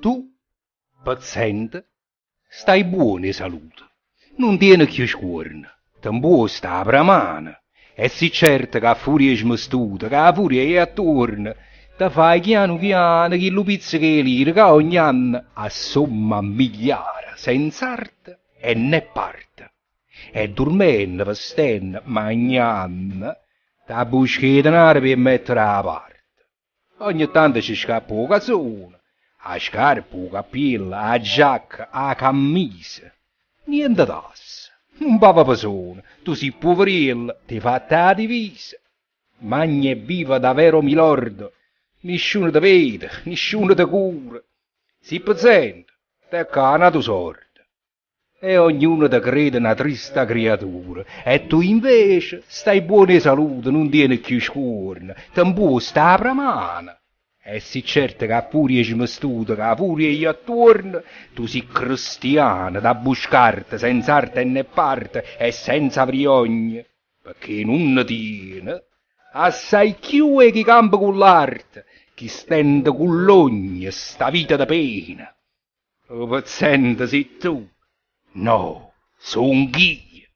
Tu, paziente, stai buono e salute, non tieni più scuorna, t'imposta a mano, e si certa che a furia è smestuta, che a furia è attorno, da fai piano piano che lo che lire che ogni anno assomma migliaia senza arte e né parte e dormendo, vestendo, mangiando da busca di denaro per mettere a parte. Ogni tanto ci scappo un cazzone, a scarpe, a pilla, a giacca, a camicia. Niente tasse. Un papa persona, tu sei poverillo, ti fatta la divisa. Magna e viva davvero milord, nessuno ti vede, nessuno ti cura. Si presente, te cana tu sorte e ognuno ti crede una trista creatura. E tu invece stai buona e salute, non tieni più scorna, ti imposta apra mano. E si certo che a furia ci mestuto, che a furia io attorno, tu sei cristiana da buscarte senza arte né parte e senza priogne, perché non ne tiene. Assai chiue chi campa con l'arte, chi stende con l'ogne sta vita da pena. O paziente sei tu. No, son ghiglia,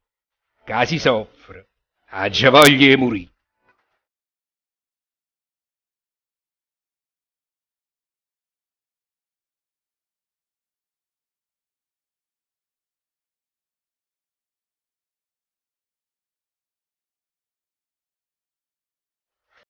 casi soffro, ha già voglia e morire.